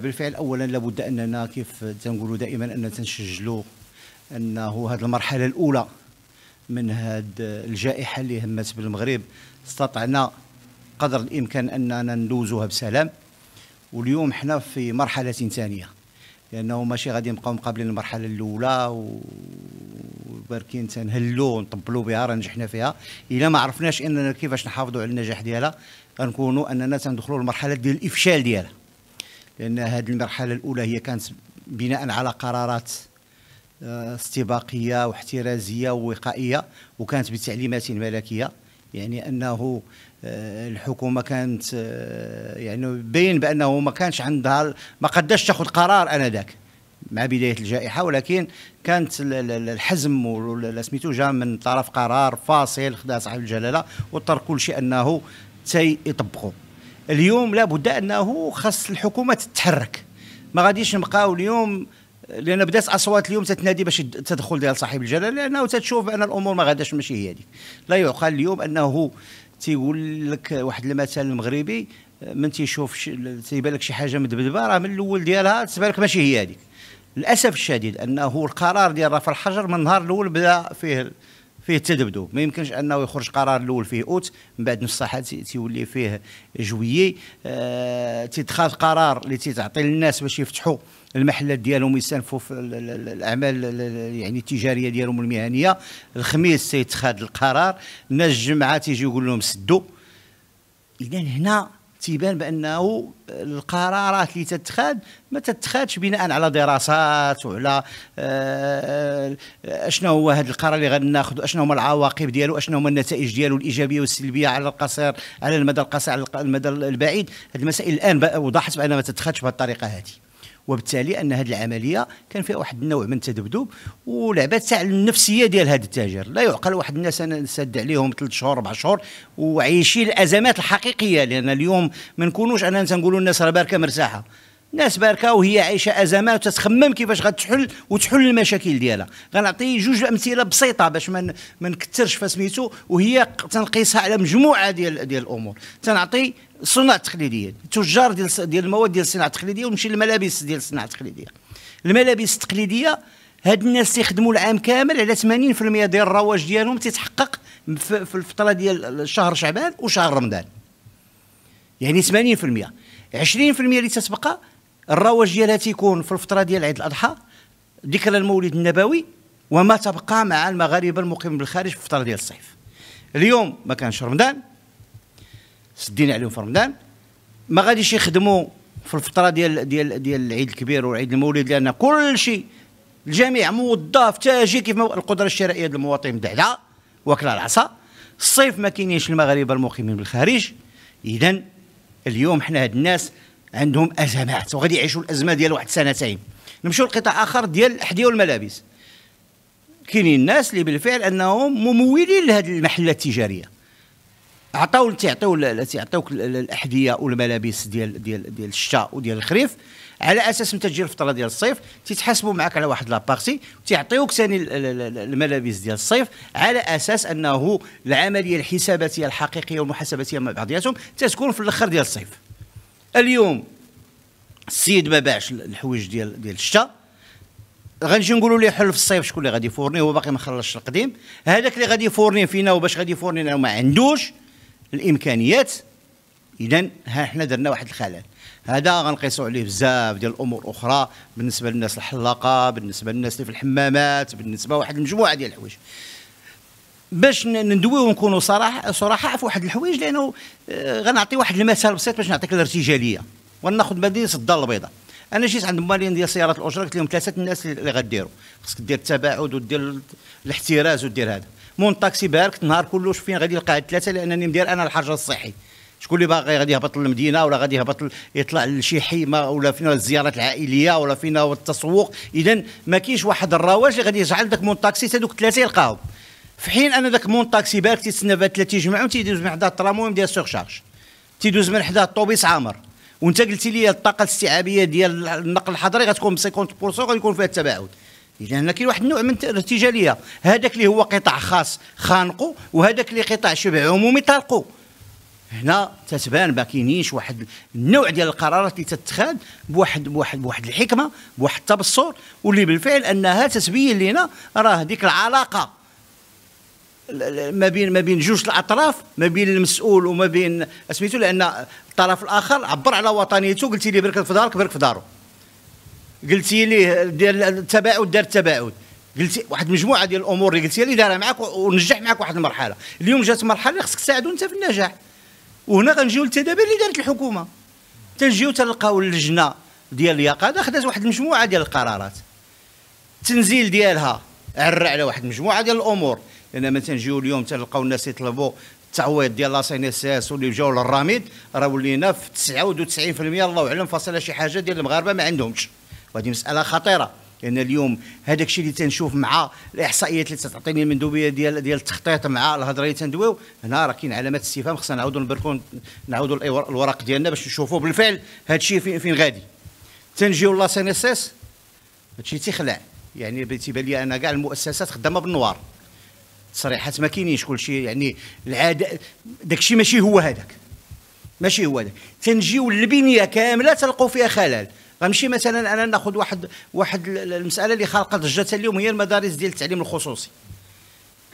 بالفعل اولا لابد اننا كيف تنقولوا دائما اننا تنسجلوا انه هذه المرحله الاولى من هذه الجائحه اللي همت بالمغرب استطعنا قدر الامكان اننا ندوزوها بسلام واليوم حنا في مرحله ثانيه لانه ماشي غادي نبقاو مقابلين المرحله الاولى باركين تنهلو ونطبلو بها راه نجحنا فيها الا ما عرفناش اننا كيفاش نحافظوا على النجاح ديالها غنكونوا اننا تندخلوا المرحله ديال الافشال ديالها لان هذه المرحله الاولى هي كانت بناء على قرارات آه، استباقيه واحترازيه ووقائيه وكانت بتعليمات ملكيه يعني انه آه، الحكومه كانت آه، يعني بين بانه ما كانش عندها ما قداش تاخذ قرار انذاك مع بدايه الجائحه ولكن كانت الحزم سميتو جا من طرف قرار فاصل خدا صاحب الجلاله واضطر كل شيء انه تي اليوم لابد انه خاص الحكومه تتحرك ما غاديش نبقاو اليوم لان بدات اصوات اليوم تتنادي باش التدخل ديال صاحب الجلاله لانه تتشوف بان الامور ما غاداش ماشي هي هذيك لا يعقل اليوم انه تيقول لك واحد المثل المغربي من تيشوف تيبان لك شي حاجه مدبدبه راه من الاول ديالها تبان لك ماشي هي هذيك للاسف الشديد انه القرار ديال رفع الحجر من النهار الاول بدا فيه فيه تذبذب ما يمكنش انه يخرج قرار الاول فيه اوت من بعد نص ساعه تيولي فيه جويي آه تيتخذ قرار اللي تيتعطي للناس باش يفتحوا المحلات ديالهم يستنفوا في الاعمال يعني التجاريه ديالهم المهنيه الخميس تيتخاذ القرار الناس الجمعه تيجي يقول لهم سدوا اذا هنا تيبان بانه القرارات اللي تتخذ ما تتخذش بناء على دراسات وعلى آه، اشنو هو هذا القرار اللي غناخذ اشنو هما العواقب ديالو اشنو هما النتائج ديالو الايجابيه والسلبيه على القصير على المدى القصير على المدى البعيد هذه المسائل الان وضحت بانها ما تتخذش بهذه الطريقه هذه وبالتالي ان هذه العمليه كان فيها واحد النوع من التذبذب ولعبات تاع النفسيه ديال هذا التاجر لا يعقل واحد الناس انا نسد عليهم ثلاث شهور اربع شهور وعايشين الازمات الحقيقيه لان اليوم ما نكونوش انا تنقولوا الناس راه باركه مرتاحه ناس باركه وهي عايشه ازمات وتتخمم كيفاش غتحل وتحل المشاكل ديالها غنعطي جوج امثله بسيطه باش ما من نكثرش فسميتو وهي تنقيسها على مجموعه ديال ديال الامور تنعطي الصناعه التقليديه التجار ديال ديال المواد ديال الصناعه التقليديه ونمشي للملابس ديال الصناعه التقليديه الملابس التقليديه هاد الناس تيخدموا العام كامل على 80% ديال الرواج ديالهم تيتحقق في الفتره ديال شهر شعبان وشهر رمضان يعني 80% 20% اللي تتبقى الروج ديالها تيكون في الفتره ديال عيد الاضحى ذكرى المولد النبوي وما تبقى مع المغاربه المقيمين بالخارج في الفتره ديال الصيف اليوم ما كانش رمضان سدينا عليهم في رمضان ما غاديش يخدموا في الفتره ديال ديال ديال العيد الكبير وعيد المولد لان كل شيء الجميع موظف تاجي كيف القدره الشرائيه ديال المواطن مدعدعه وكلا العصا الصيف ما كاينينش المغاربه المقيمين بالخارج اذا اليوم حنا هاد الناس عندهم ازمات وغادي يعيشوا الازمه ديال واحد سنتين نمشيو لقطاع اخر ديال الاحذيه والملابس كاينين الناس اللي بالفعل انهم ممولين لهذه المحلات التجاريه عطاو تعطيو تعطيوك الاحذيه والملابس ديال ديال ديال الشتاء وديال الخريف على اساس انت تجي الفتره ديال الصيف تيتحاسبوا معك على واحد لابارتي تيعطيوك ثاني الملابس ديال الصيف على اساس انه العمليه الحساباتيه الحقيقيه والمحاسباتيه مع بعضياتهم تتكون في الاخر ديال الصيف اليوم السيد ما باعش الحوايج ديال ديال الشتاء غنجي نقولوا ليه حل في الصيف شكون اللي غادي يفورني هو باقي ما خلصش القديم هذاك اللي غادي يفورني فينا وباش غادي يفورني نعم، ما عندوش الامكانيات اذا ها حنا درنا واحد الخلل هذا غنقيسوا عليه بزاف ديال الامور اخرى بالنسبه للناس الحلاقه بالنسبه للناس اللي في الحمامات بالنسبه لواحد المجموعه ديال الحوايج باش ندويو ونكونوا صراح صراحه في واحد الحوايج لانه آه، غنعطي واحد المثال بسيط باش نعطيك الارتجاليه وناخذ مدينه الدار البيضاء انا جيت عند مالين ديال سيارات الاجره قلت لهم ثلاثه الناس اللي غديروا خصك دير التباعد ودير الاحتراز ودير هذا مون طاكسي بارك النهار كله فين غادي يلقى هاد الثلاثه لانني مدير انا الحجر الصحي شكون اللي باغي غادي يهبط للمدينه ولا غادي يهبط يطلع لشي حيمه ولا فينا الزيارات العائليه ولا فينا التسوق اذا ما كاينش واحد الرواج اللي غادي يجعل داك مون طاكسي هذوك الثلاثه يلقاهم في حين ان ذاك مون طاكسي بارك تيتسنى في ثلاثه يجمعوا تيدوز من حدا التراموي سوغ شارج تيدوز من حدا الطوبيس عامر وانت قلتي لي الطاقه الاستيعابيه ديال النقل الحضري غتكون ب 50% غيكون فيها التباعد اذا هنا كاين واحد النوع من الارتجاليه هذاك اللي هو قطاع خاص خانقو وهذاك اللي قطاع شبه عمومي طلقو هنا تتبان ما كاينينش واحد النوع ديال القرارات اللي تتخذ بواحد بواحد بواحد الحكمه بواحد التبصر واللي بالفعل انها تتبين لنا راه ديك العلاقه ما بين ما بين جوج الاطراف ما بين المسؤول وما بين سميتو لان الطرف الاخر عبر على وطنيته قلتي لي برك في دارك برك في دارو قلتي لي دير التباعد دار التباعد قلتي واحد المجموعه ديال الامور اللي قلتي لي دارها معك ونجح معك واحد المرحله اليوم جات مرحله خصك تساعدو انت في النجاح وهنا غنجيو للتدابير اللي دارت الحكومه تنجيو تلقاو اللجنه ديال اليقظه خدات واحد المجموعه ديال القرارات التنزيل ديالها عرى على واحد المجموعه ديال الامور لان مثلا نجيو اليوم تلقاو الناس يطلبوا التعويض ديال لاسين اس اس واللي جاو للراميد راه ولينا في 99% الله اعلم فاصله شي حاجه ديال المغاربه ما عندهمش وهذه مساله خطيره لان يعني اليوم هذاك الشيء اللي تنشوف مع الاحصائيات اللي تعطيني المندوبيه ديال ديال التخطيط مع الهضره اللي تندويو هنا راه كاين علامات استفهام خصنا نعاودوا نبركون نعاودوا الورق ديالنا باش نشوفوا بالفعل هذا الشيء فين فين غادي تنجيو لا سي ان اس اس هذا الشيء تيخلع يعني تيبان لي انا كاع المؤسسات خدامه بالنوار تصريحات ما كاينينش كلشي يعني العاده داكشي ماشي هو هذاك ماشي هو هذاك تنجيو للبنيه كامله تلقوا فيها خلل غنمشي مثلا انا ناخذ واحد واحد المساله اللي خلقت ضجه اليوم هي المدارس ديال التعليم الخصوصي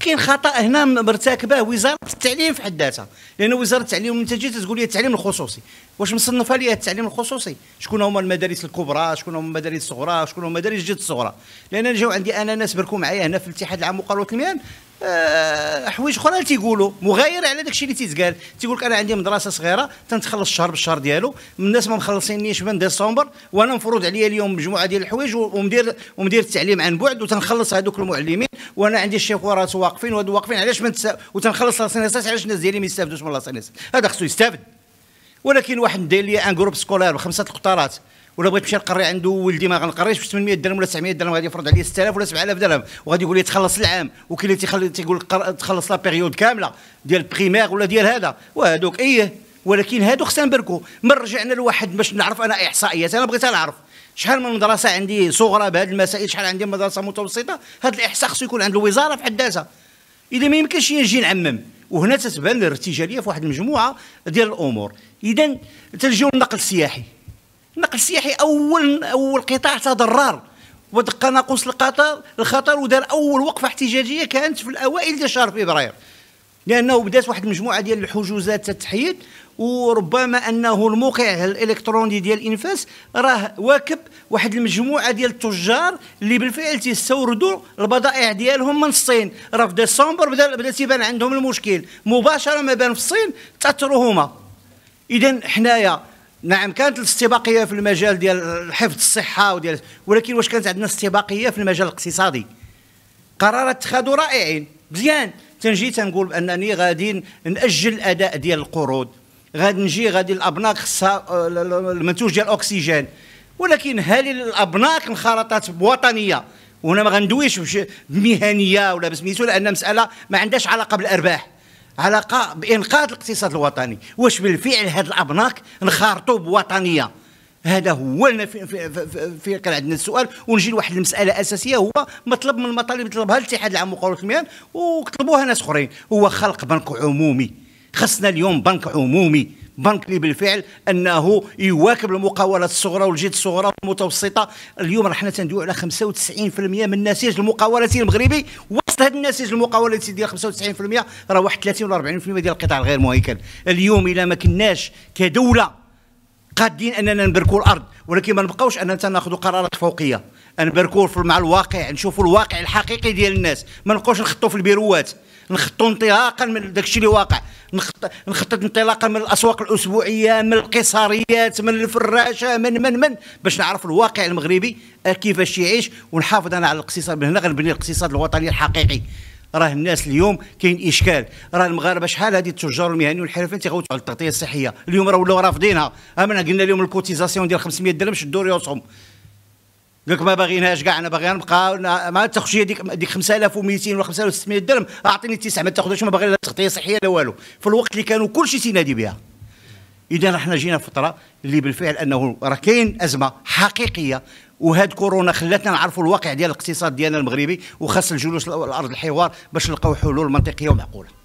كاين خطا هنا مرتكبه وزاره التعليم في حد ذاتها لان وزاره التعليم انت تجي تقول لي التعليم الخصوصي واش مصنفه لي التعليم الخصوصي شكون هما المدارس الكبرى شكون هما المدارس الصغرى شكون هما المدارس جد الصغرى لان جاو عندي انا ناس بركوا معايا هنا في الاتحاد العام مقاوله المهن آه، حوايج اخرى اللي تيقولوا مغايره على داكشي اللي تيتقال تيقول لك انا عندي مدرسه صغيره تنتخلص الشهر بالشهر ديالو الناس ما مخلصينيش من ديسمبر وانا مفروض عليا اليوم مجموعه ديال الحوايج ومدير ومدير التعليم عن بعد وتنخلص هذوك المعلمين وانا عندي الشيخورات واقفين وهادو واقفين علاش ما وتنخلص لاسينيسات علاش الناس ديالي ما يستافدوش من لاسينيسات هذا خصو يستافد ولكن واحد داير لي ان جروب سكولار بخمسه القطارات ولا بغيت نمشي نقري عنده ولدي ما غنقريش ب 800 درهم ولا 900 درهم غادي يفرض عليه 6000 ولا 7000 درهم وغادي يقول لي تخلص العام وكاين اللي تيخلي تيقول تخلص لا بيريود كامله ديال البريمير ولا ديال هذا وهذوك ايه ولكن هذوك خصنا نبركو من رجعنا لواحد باش نعرف انا احصائيات انا بغيت نعرف شحال من مدرسه عندي صغرى بهذ المسائل شحال عندي مدرسه متوسطه هذا الاحصاء خصو يكون عند الوزاره في حد ذاتها اذا ما يمكنش نجي نعمم وهنا تتبان الارتجاليه في واحد المجموعه ديال الامور اذا تلجؤ للنقل السياحي النقل السياحي اول اول قطاع تضرر ودق ناقوس الخطر الخطر ودار اول وقفه احتجاجيه كانت في الاوائل ديال شهر فبراير لانه بدات واحد المجموعه ديال الحجوزات تتحيد وربما انه الموقع الالكتروني ديال انفاس راه واكب واحد المجموعه ديال التجار اللي بالفعل تيستوردوا البضائع ديالهم من الصين راه في ديسمبر بدا بدا تيبان عندهم المشكل مباشره ما بان في الصين تاثروا هما اذا حنايا نعم كانت الاستباقيه في المجال ديال حفظ الصحه وديال ولكن واش كانت عندنا استباقيه في المجال الاقتصادي قرارات اتخاذوا رائعين مزيان تنجي تنقول بانني غادي ناجل الاداء ديال القروض غادي نجي غادي الابناك خصها المنتوج ديال الاكسجين ولكن هل الابناك انخرطت بوطنيه وهنا ما غندويش بمهنيه ولا بسميتو لان مساله ما عندهاش علاقه بالارباح علاقه بانقاذ الاقتصاد الوطني واش بالفعل هاد الابناك نخارطوا بوطنيه هذا هو في, في, في, في كان عندنا السؤال ونجي لواحد المساله اساسيه هو مطلب من المطالب طلبها الاتحاد العام لمقاومه المياه وطلبوها ناس اخرين هو خلق بنك عمومي خصنا اليوم بنك عمومي بنك اللي بالفعل انه يواكب المقاولات الصغرى والجهات الصغرى والمتوسطه اليوم رحنا تندويو على 95% من نسيج المقاولات المغربي وسط هاد النسيج المقاوله ديال 95% راه واحد 30 ولا 40% ديال القطاع الغير مهيكل اليوم الا ما كناش كدوله قادين اننا نبركوا الارض ولكن ما نبقاوش اننا ناخذوا قرارات فوقيه نبركوا مع الواقع نشوفوا الواقع الحقيقي ديال الناس ما نبقاوش نخطوا في البيروات نخطوا انطلاقا من داكشي اللي واقع نخطط, نخطط انطلاقا من الاسواق الاسبوعيه من القصاريات من الفراشه من من من باش نعرف الواقع المغربي كيفاش يعيش ونحافظ انا على الاقتصاد من هنا غنبني الاقتصاد الوطني الحقيقي راه الناس اليوم كاين اشكال راه المغاربه شحال هذه التجار المهنيين والحرفيين تيغوتوا على التغطيه الصحيه اليوم راه ولاو رافضينها امنا قلنا لهم الكوتيزاسيون ديال 500 درهم شدوا ريوسهم قالك لك ما باغيناش كاع انا باغي نبقى ما تاخذش ديك ديك 5200 ولا 5600 درهم اعطيني 9 ما تاخذش ما باغي لا تغطيه صحيه لا والو في الوقت اللي كانوا كلشي تينادي بها اذا رحنا جينا فتره اللي بالفعل انه راه كاين ازمه حقيقيه وهاد كورونا خلاتنا نعرفوا الواقع ديال الاقتصاد ديالنا المغربي وخاص الجلوس الارض الحوار باش نلقاو حلول منطقيه ومعقوله